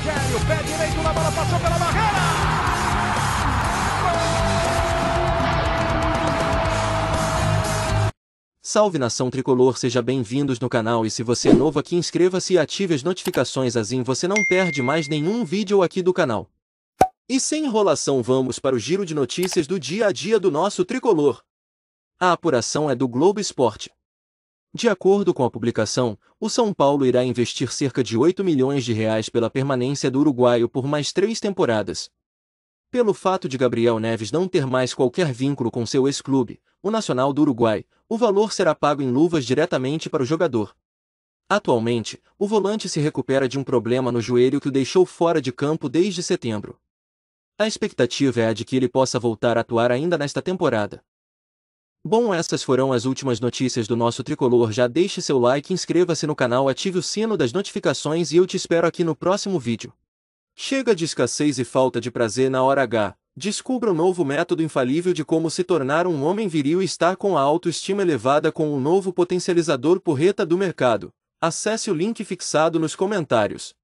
Rogério, pé direito na bola, passou pela barreira. Salve nação tricolor, seja bem-vindos no canal e se você é novo aqui inscreva-se e ative as notificações assim você não perde mais nenhum vídeo aqui do canal. E sem enrolação vamos para o giro de notícias do dia a dia do nosso tricolor. A apuração é do Globo Esporte. De acordo com a publicação, o São Paulo irá investir cerca de 8 milhões de reais pela permanência do uruguaio por mais três temporadas. Pelo fato de Gabriel Neves não ter mais qualquer vínculo com seu ex-clube, o Nacional do Uruguai, o valor será pago em luvas diretamente para o jogador. Atualmente, o volante se recupera de um problema no joelho que o deixou fora de campo desde setembro. A expectativa é a de que ele possa voltar a atuar ainda nesta temporada. Bom, essas foram as últimas notícias do nosso tricolor. Já deixe seu like, inscreva-se no canal, ative o sino das notificações e eu te espero aqui no próximo vídeo. Chega de escassez e falta de prazer na hora H. Descubra um novo método infalível de como se tornar um homem viril e estar com a autoestima elevada com o um novo potencializador porreta do mercado. Acesse o link fixado nos comentários.